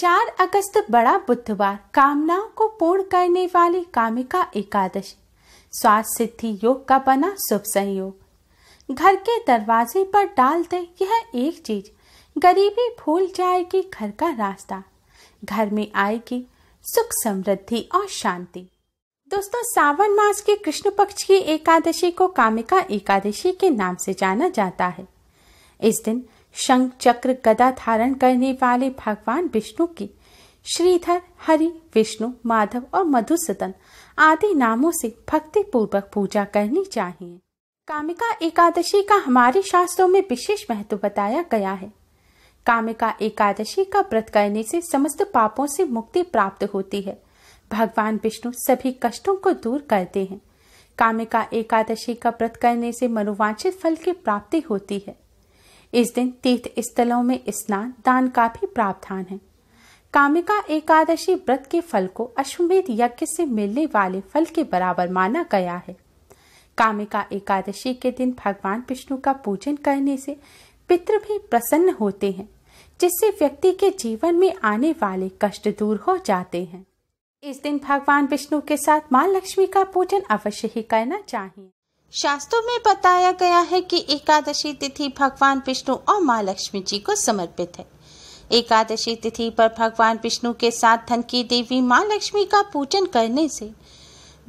चार अगस्त बड़ा बुधवार कामनाओं को पूर्ण करने वाली कामिका एकादशी स्वास्थ्य सिद्धि योग का बना शुभ संयोग घर के दरवाजे पर डाल दे यह एक चीज गरीबी भूल जाएगी घर का रास्ता घर में आएगी सुख समृद्धि और शांति दोस्तों सावन मास के कृष्ण पक्ष की एकादशी को कामिका एकादशी के नाम से जाना जाता है इस दिन शंख चक्र गदा धारण करने वाले भगवान विष्णु की श्रीधर हरि विष्णु माधव और मधुसूदन आदि नामों से भक्ति पूर्वक पूजा करनी चाहिए कामिका एकादशी का हमारे शास्त्रों में विशेष महत्व बताया गया है कामिका एकादशी का व्रत करने से समस्त पापों से मुक्ति प्राप्त होती है भगवान विष्णु सभी कष्टों को दूर करते हैं कामिका एकादशी का व्रत करने से मनोवांछित फल की प्राप्ति होती है इस दिन तीर्थ स्थलों में स्नान दान का भी प्रावधान है कामिका एकादशी व्रत के फल को अश्वमेध यज्ञ से मिलने वाले फल के बराबर माना गया है कामिका एकादशी के दिन भगवान विष्णु का पूजन करने से पितृ भी प्रसन्न होते हैं जिससे व्यक्ति के जीवन में आने वाले कष्ट दूर हो जाते हैं इस दिन भगवान विष्णु के साथ माँ लक्ष्मी का पूजन अवश्य ही करना चाहिए शास्त्रों में बताया गया है कि एकादशी तिथि भगवान विष्णु और माँ लक्ष्मी जी को समर्पित है एकादशी तिथि पर भगवान विष्णु के साथ धन की देवी माँ लक्ष्मी का पूजन करने से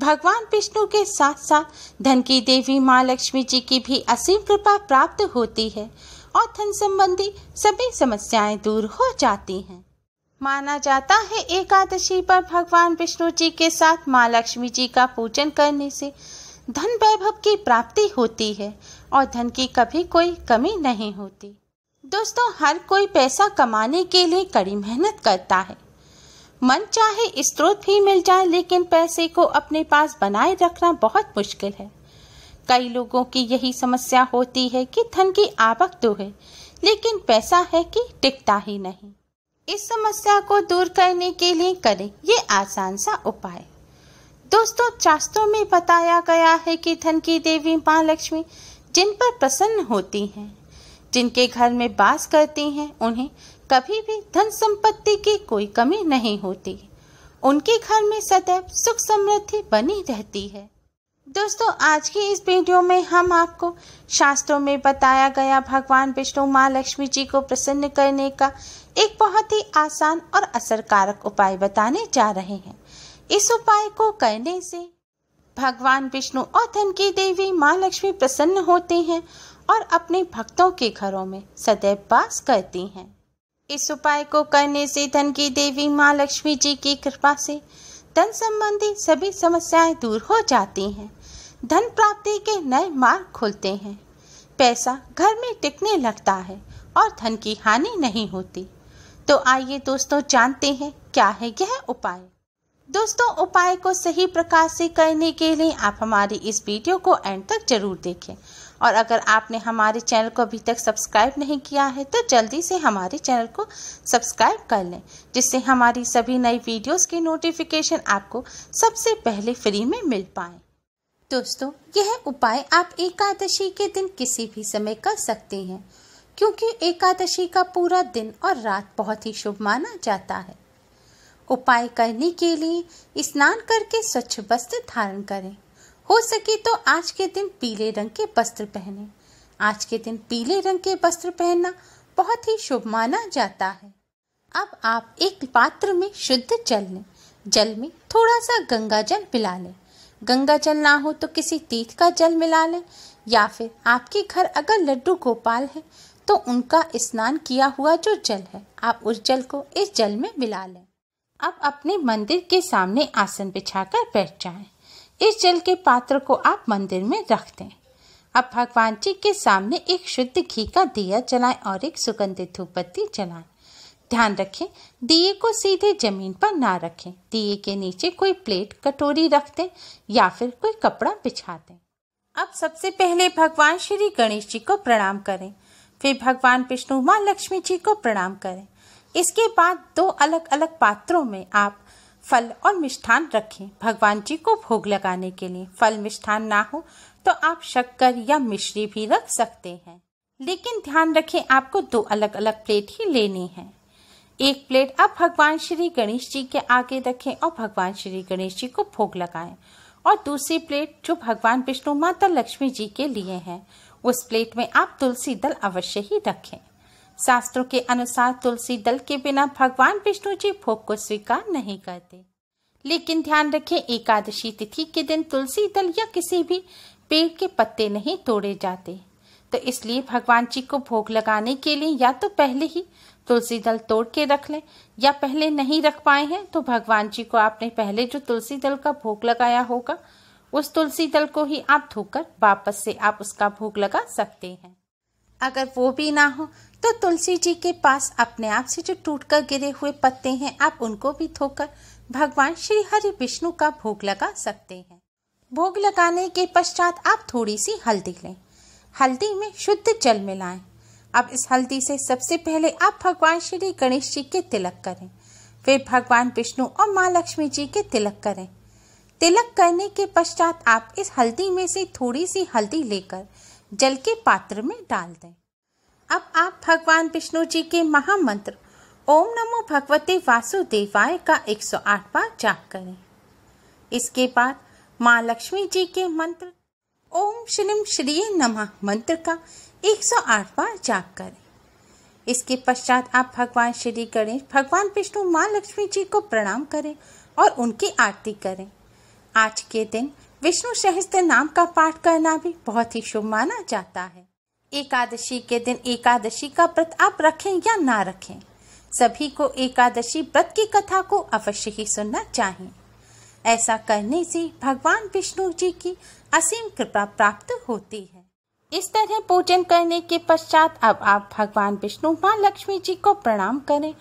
भगवान विष्णु के साथ साथ धन की देवी माँ लक्ष्मी जी की भी असीम कृपा प्राप्त होती है और धन संबंधी सभी समस्याएं दूर हो जाती हैं माना जाता है एकादशी पर भगवान विष्णु जी के साथ माँ लक्ष्मी जी का पूजन करने से धन वैभव की प्राप्ति होती है और धन की कभी कोई कमी नहीं होती दोस्तों हर कोई पैसा कमाने के लिए कड़ी मेहनत करता है मन चाहे स्त्रोत भी मिल जाए लेकिन पैसे को अपने पास बनाए रखना बहुत मुश्किल है कई लोगों की यही समस्या होती है कि धन की आवक तो है लेकिन पैसा है कि टिकता ही नहीं इस समस्या को दूर करने के लिए करें ये आसान सा उपाय दोस्तों शास्त्रों में बताया गया है कि धन की देवी माँ लक्ष्मी जिन पर प्रसन्न होती हैं जिनके घर में बास करती हैं उन्हें कभी भी धन संपत्ति की कोई कमी नहीं होती उनके घर में सदैव सुख समृद्धि बनी रहती है दोस्तों आज की इस वीडियो में हम आपको शास्त्रों में बताया गया भगवान विष्णु माँ लक्ष्मी जी को प्रसन्न करने का एक बहुत ही आसान और असरकारक उपाय बताने जा रहे हैं इस उपाय को करने से भगवान विष्णु और धन की देवी माँ लक्ष्मी प्रसन्न होते हैं और अपने भक्तों के घरों में सदैव वास करती हैं इस उपाय को करने से धन की देवी माँ लक्ष्मी जी की कृपा से धन संबंधी सभी समस्याएं दूर हो जाती हैं धन प्राप्ति के नए मार्ग खुलते हैं पैसा घर में टिकने लगता है और धन की हानि नहीं होती तो आइए दोस्तों जानते हैं क्या है यह उपाय दोस्तों उपाय को सही प्रकार से करने के लिए आप हमारी इस वीडियो को एंड तक जरूर देखें और अगर आपने हमारे चैनल को अभी तक सब्सक्राइब नहीं किया है तो जल्दी से हमारे चैनल को सब्सक्राइब कर लें जिससे हमारी सभी नई वीडियोस की नोटिफिकेशन आपको सबसे पहले फ्री में मिल पाए दोस्तों यह उपाय आप एकादशी के दिन किसी भी समय कर सकते हैं क्योंकि एकादशी का पूरा दिन और रात बहुत ही शुभ माना जाता है उपाय करने के लिए स्नान करके स्वच्छ वस्त्र धारण करें हो सके तो आज के दिन पीले रंग के वस्त्र पहने आज के दिन पीले रंग के वस्त्र पहनना बहुत ही शुभ माना जाता है अब आप एक पात्र में शुद्ध जल लें जल में थोड़ा सा गंगा जल मिला लें गंगा जल ना हो तो किसी तीर्थ का जल मिला लें या फिर आपके घर अगर लड्डू गोपाल है तो उनका स्नान किया हुआ जो जल है आप उस जल को इस जल में मिला लें अब अपने मंदिर के सामने आसन बिछाकर बैठ जाएं। इस जल के पात्र को आप मंदिर में रख दें अब भगवान जी के सामने एक शुद्ध घी का दिया जलाएं और एक सुगंधित धूपबत्ती जलाएं ध्यान रखें दिए को सीधे जमीन पर ना रखें दिए के नीचे कोई प्लेट कटोरी रख दें या फिर कोई कपड़ा बिछा दें अब सबसे पहले भगवान श्री गणेश जी को प्रणाम करें फिर भगवान विष्णु माँ लक्ष्मी जी को प्रणाम करें इसके बाद दो अलग अलग पात्रों में आप फल और मिष्ठान रखें भगवान जी को भोग लगाने के लिए फल मिष्ठान ना हो तो आप शक्कर या मिश्री भी रख सकते हैं लेकिन ध्यान रखें आपको दो अलग अलग प्लेट ही लेनी है एक प्लेट आप भगवान श्री गणेश जी के आगे रखें और भगवान श्री गणेश जी को भोग लगाएं और दूसरी प्लेट जो भगवान विष्णु माता लक्ष्मी जी के लिए है उस प्लेट में आप तुलसी दल अवश्य ही रखें शास्त्रों के अनुसार तुलसी दल के बिना भगवान विष्णु जी भोग को स्वीकार नहीं करते लेकिन ध्यान रखें एकादशी तिथि के दिन तुलसी दल या किसी भी पेड़ के पत्ते नहीं तोड़े जाते तो इसलिए भगवान जी को भोग लगाने के लिए या तो पहले ही तुलसी दल तोड़ के रख लें या पहले नहीं रख पाए हैं तो भगवान जी को आपने पहले जो तुलसी दल का भोग लगाया होगा उस तुलसी दल को ही आप धोकर वापस से आप उसका भोग लगा सकते हैं अगर वो भी ना हो तो तुलसी जी के पास अपने आप से जो टूटकर गिरे हुए पत्ते हैं आप उनको भी धोकर भगवान श्री हरि विष्णु का भोग लगा सकते हैं भोग लगाने के पश्चात आप थोड़ी सी हल्दी लें हल्दी में शुद्ध जल मिलाएं अब इस हल्दी से सबसे पहले आप भगवान श्री गणेश जी के तिलक करें फिर भगवान विष्णु और माँ लक्ष्मी जी के तिलक करें तिलक करने के पश्चात आप इस हल्दी में से थोड़ी सी हल्दी लेकर जल के पात्र में डाल दें अब आप भगवान विष्णु जी के महामंत्र ओम नमो भगवते वासुदेवाय का 108 बार जाप करें इसके बाद माँ लक्ष्मी जी के मंत्र ओम श्रीम श्री नमः मंत्र का 108 बार जाप करें इसके पश्चात आप भगवान श्री गणेश भगवान विष्णु माँ लक्ष्मी जी को प्रणाम करें और उनकी आरती करें आज के दिन विष्णु सहस्त्र नाम का पाठ करना भी बहुत ही शुभ माना जाता है एकादशी के दिन एकादशी का व्रत आप रखें या ना रखें सभी को एकादशी व्रत की कथा को अवश्य ही सुनना चाहिए ऐसा करने से भगवान विष्णु जी की असीम कृपा प्राप्त होती है इस तरह पूजन करने के पश्चात अब आप भगवान विष्णु माँ लक्ष्मी जी को प्रणाम करें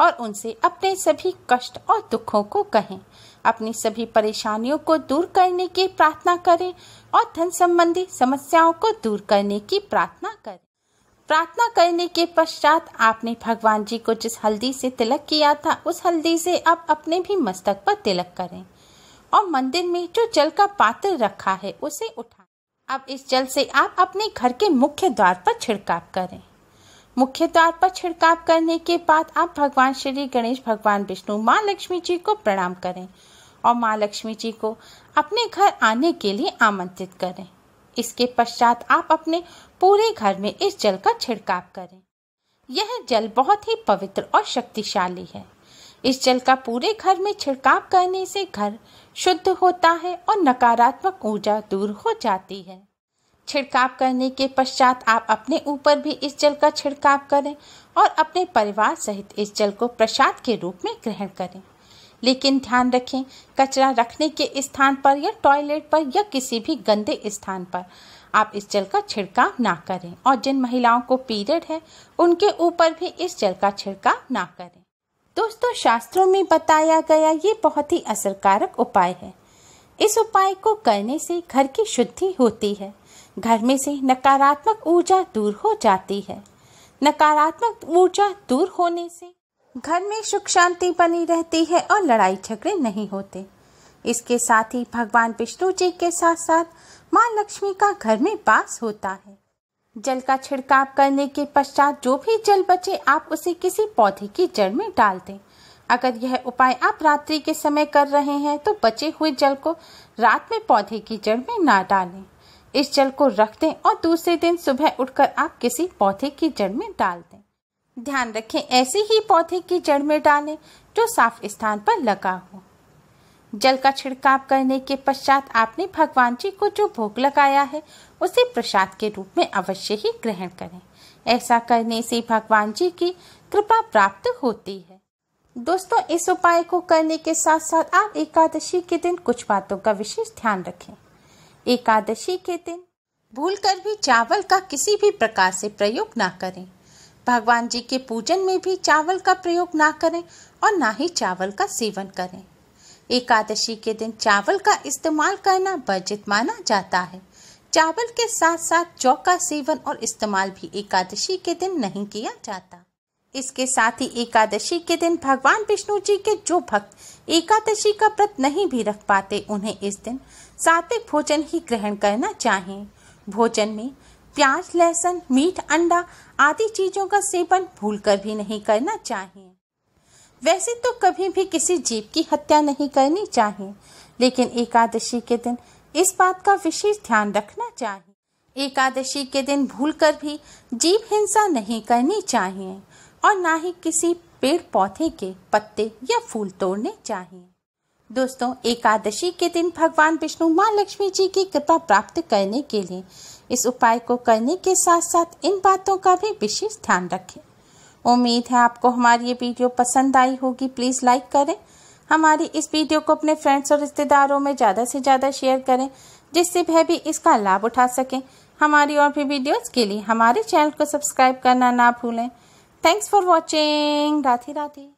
और उनसे अपने सभी कष्ट और दुखों को कहें अपनी सभी परेशानियों को दूर करने की प्रार्थना करें और धन संबंधी समस्याओं को दूर करने की प्रार्थना करें प्रार्थना करने के पश्चात आपने भगवान जी को जिस हल्दी से तिलक किया था उस हल्दी से आप अपने भी मस्तक पर तिलक करें और मंदिर में जो जल का पात्र रखा है उसे उठा अब इस जल से आप अपने घर के मुख्य द्वार पर छिड़काव करें मुख्य द्वार पर छिड़काव करने के बाद आप भगवान श्री गणेश भगवान विष्णु माँ लक्ष्मी जी को प्रणाम करें और माँ लक्ष्मी जी को अपने घर आने के लिए आमंत्रित करें इसके पश्चात आप अपने पूरे घर में इस जल का छिड़काव करें यह जल बहुत ही पवित्र और शक्तिशाली है इस जल का पूरे घर में छिड़काव करने से घर शुद्ध होता है और नकारात्मक ऊर्जा दूर हो जाती है छिड़काव करने के पश्चात आप अपने ऊपर भी इस जल का छिड़काव करें और अपने परिवार सहित इस जल को प्रसाद के रूप में ग्रहण करें लेकिन ध्यान रखें कचरा रखने के स्थान पर या टॉयलेट पर या किसी भी गंदे स्थान पर आप इस जल का छिड़काव ना करें और जिन महिलाओं को पीरियड है उनके ऊपर भी इस जल का छिड़काव ना करें दोस्तों शास्त्रों में बताया गया ये बहुत ही असरकारक उपाय है इस उपाय को करने से घर की शुद्धि होती है घर में से नकारात्मक ऊर्जा दूर हो जाती है नकारात्मक ऊर्जा दूर होने से घर में सुख शांति बनी रहती है और लड़ाई झगड़े नहीं होते इसके साथ ही भगवान विष्णु जी के साथ साथ माँ लक्ष्मी का घर में पास होता है जल का छिड़काव करने के पश्चात जो भी जल बचे आप उसे किसी पौधे की जड़ में डाल दें अगर यह उपाय आप रात्रि के समय कर रहे हैं तो बचे हुए जल को रात में पौधे की जड़ में ना डालें इस जल को रख दें और दूसरे दिन सुबह उठकर आप किसी पौधे की जड़ में डाल दें ध्यान रखें ऐसे ही पौधे की जड़ में डालें जो साफ स्थान पर लगा हो जल का छिड़काव करने के पश्चात आपने भगवान जी को जो भोग लगाया है उसे प्रसाद के रूप में अवश्य ही ग्रहण करें ऐसा करने से भगवान जी की कृपा प्राप्त होती है दोस्तों इस उपाय को करने के साथ साथ आप एकादशी के दिन कुछ बातों का विशेष ध्यान रखें एकादशी के दिन भूल कर भी चावल का किसी भी प्रकार से प्रयोग ना करें भगवान जी के पूजन में भी चावल का प्रयोग ना करें और ना ही चावल का सेवन करें एकादशी के दिन चावल का इस्तेमाल करना वर्जित माना जाता है चावल के साथ साथ जौ का सेवन और इस्तेमाल भी एकादशी के दिन नहीं किया जाता इसके साथ ही एकादशी के दिन भगवान विष्णु जी के जो भक्त एकादशी का व्रत नहीं भी रख पाते उन्हें इस दिन सात्विक भोजन ही ग्रहण करना चाहिए भोजन में प्याज लहसुन मीट अंडा आदि चीजों का सेवन भूलकर भी नहीं करना चाहिए वैसे तो कभी भी किसी जीव की हत्या नहीं करनी चाहिए लेकिन एकादशी के दिन इस बात का विशेष ध्यान रखना चाहिए एकादशी के दिन भूलकर भी जीव हिंसा नहीं करनी चाहिए और ना ही किसी पेड़ पौधे के पत्ते या फूल तोड़ने चाहिए दोस्तों एकादशी के दिन भगवान विष्णु माँ लक्ष्मी जी की कृपा प्राप्त करने के लिए इस उपाय को करने के साथ साथ इन बातों का भी विशेष ध्यान रखें उम्मीद है आपको हमारी ये वीडियो पसंद आई होगी प्लीज़ लाइक करें हमारी इस वीडियो को अपने फ्रेंड्स और रिश्तेदारों में ज़्यादा से ज़्यादा शेयर करें जिससे वह भी इसका लाभ उठा सकें हमारी और भी वीडियोस के लिए हमारे चैनल को सब्सक्राइब करना ना भूलें thanks for watching Radhe Radhe